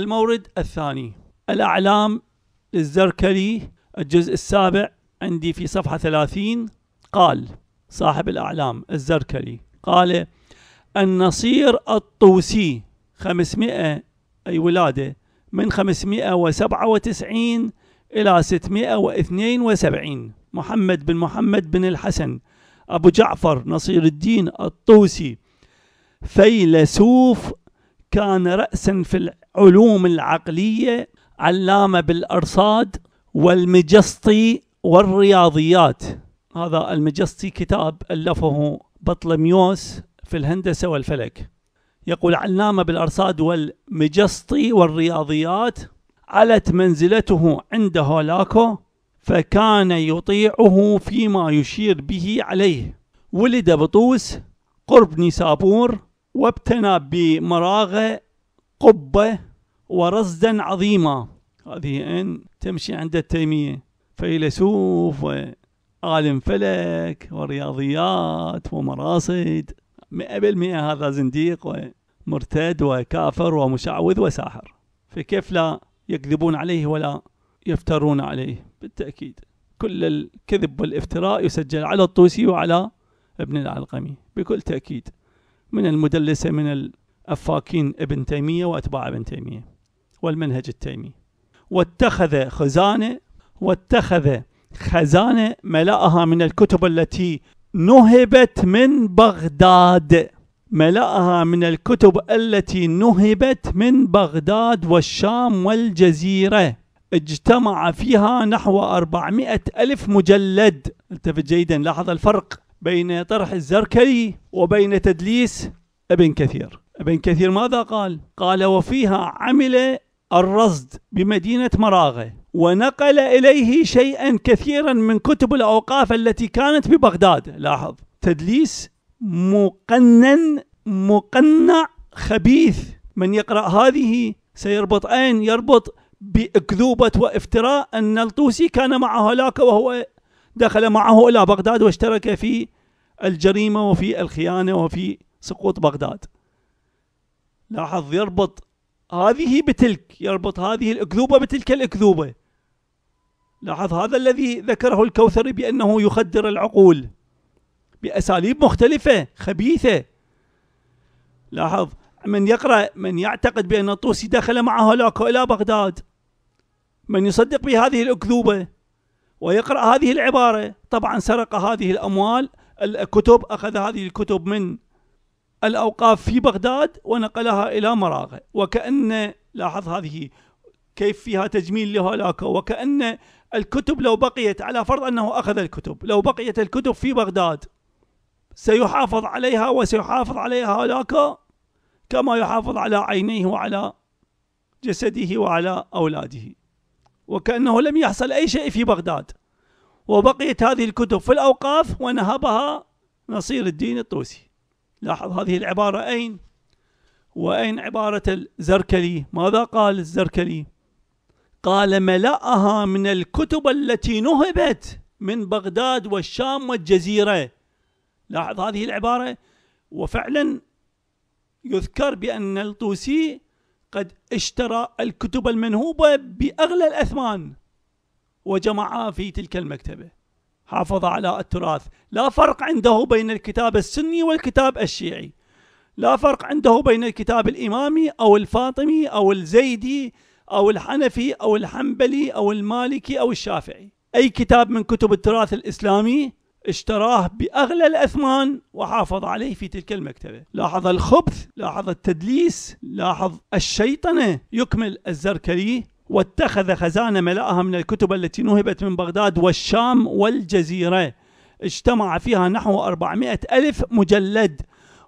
المورد الثاني الأعلام للزركلي الجزء السابع عندي في صفحة 30 قال صاحب الأعلام الزركلي قال النصير الطوسي 500 أي ولادة من 597 إلى 672 محمد بن محمد بن الحسن أبو جعفر نصير الدين الطوسي فيلسوف كان رأسا في العلوم العقلية علامة بالأرصاد والمجسطي والرياضيات هذا المجسطي كتاب ألفه بطلميوس في الهندسة والفلك يقول علامة بالأرصاد والمجسطي والرياضيات علت منزلته عند هولاكو فكان يطيعه فيما يشير به عليه ولد بطوس قرب نيسابور وابتنى بمراغة قبة ورصدا عظيما هذه إن تمشي عند التيمية فيلسوف وعالم فلك ورياضيات ومراصد مئة بالمئة هذا زنديق ومرتد وكافر ومشعوذ وساحر فكيف لا يكذبون عليه ولا يفترون عليه بالتأكيد كل الكذب والافتراء يسجل على الطوسي وعلى ابن العلقمي بكل تأكيد من المدلسة من الأفاكين ابن تيمية وأتباع ابن تيمية والمنهج التيمي واتخذ خزانة واتخذ خزانة ملأها من الكتب التي نهبت من بغداد ملأها من الكتب التي نهبت من بغداد والشام والجزيرة اجتمع فيها نحو 400 ألف مجلد التفت جيدا لاحظ الفرق بين طرح الزركلي وبين تدليس ابن كثير ابن كثير ماذا قال قال وفيها عمل الرصد بمدينة مراغة ونقل إليه شيئا كثيرا من كتب الأوقاف التي كانت ببغداد لاحظ تدليس مقنن مقنع خبيث من يقرأ هذه سيربط أين يربط بأكذوبة وافتراء أن الطوسي كان مع هلاك وهو دخل معه إلى بغداد واشترك في الجريمة وفي الخيانة وفي سقوط بغداد لاحظ يربط هذه بتلك يربط هذه الأكذوبة بتلك الأكذوبة لاحظ هذا الذي ذكره الكوثري بأنه يخدر العقول بأساليب مختلفة خبيثة لاحظ من يقرأ من يعتقد بأن الطوسي دخل معه لاكو إلى بغداد من يصدق بهذه الأكذوبة ويقرأ هذه العبارة طبعا سرق هذه الأموال الكتب أخذ هذه الكتب من الأوقاف في بغداد ونقلها إلى مراغه وكأن لاحظ هذه كيف فيها تجميل لهولاكو وكأن الكتب لو بقيت على فرض أنه أخذ الكتب لو بقيت الكتب في بغداد سيحافظ عليها وسيحافظ عليها هولاكو كما يحافظ على عينيه وعلى جسده وعلى أولاده وكأنه لم يحصل أي شيء في بغداد وبقيت هذه الكتب في الأوقاف ونهبها نصير الدين الطوسي لاحظ هذه العبارة أين وأين عبارة الزركلي ماذا قال الزركلي قال ملأها من الكتب التي نهبت من بغداد والشام والجزيرة لاحظ هذه العبارة وفعلا يذكر بأن الطوسي قد اشترى الكتب المنهوبة بأغلى الأثمان وجمعها في تلك المكتبة حافظ على التراث لا فرق عنده بين الكتاب السني والكتاب الشيعي لا فرق عنده بين الكتاب الإمامي أو الفاطمي أو الزيدي أو الحنفي أو الحنبلي أو المالكي أو الشافعي أي كتاب من كتب التراث الإسلامي اشتراه بأغلى الأثمان وحافظ عليه في تلك المكتبة لاحظ الخبث لاحظ التدليس لاحظ الشيطنة يكمل الزركلي واتخذ خزانة ملأها من الكتب التي نهبت من بغداد والشام والجزيرة اجتمع فيها نحو 400 ألف مجلد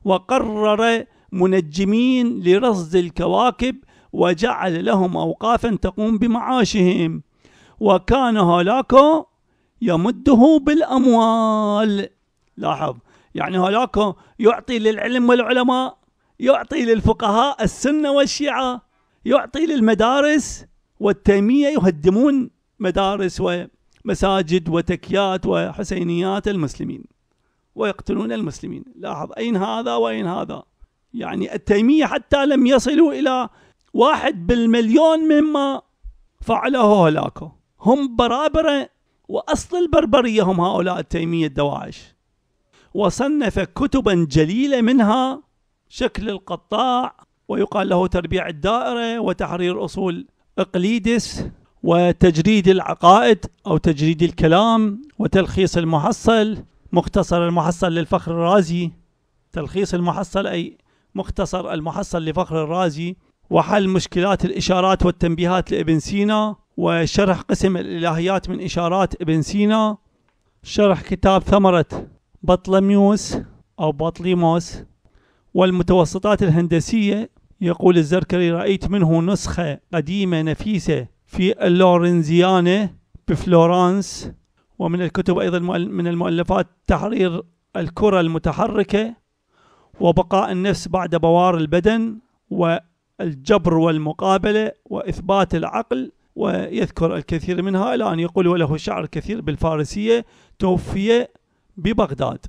وقرر منجمين لرصد الكواكب وجعل لهم أوقافا تقوم بمعاشهم وكان هولاكو يمده بالأموال لاحظ يعني هلاك يعطي للعلم والعلماء يعطي للفقهاء السنة والشيعة يعطي للمدارس والتيمية يهدمون مدارس ومساجد وتكيات وحسينيات المسلمين ويقتلون المسلمين لاحظ أين هذا وأين هذا يعني التيمية حتى لم يصلوا إلى واحد بالمليون مما فعله هولاكو هم برابرة وأصل البربرية هم هؤلاء التيمية الدواعش وصنف كتبا جليلة منها شكل القطاع ويقال له تربيع الدائرة وتحرير أصول إقليدس وتجريد العقائد أو تجريد الكلام وتلخيص المحصل مختصر المحصل للفخر الرازي تلخيص المحصل أي مختصر المحصل لفخر الرازي وحل مشكلات الإشارات والتنبيهات لابن سينا وشرح قسم الإلهيات من إشارات ابن سينا شرح كتاب ثمرة بطلميوس أو بطليموس والمتوسطات الهندسية يقول الزركري رأيت منه نسخة قديمة نفيسة في اللورنزيانة بفلورانس ومن الكتب أيضا من المؤلفات تحرير الكرة المتحركة وبقاء النفس بعد بوار البدن والجبر والمقابلة وإثبات العقل ويذكر الكثير منها إلى أن يقول وله شعر كثير بالفارسية توفي ببغداد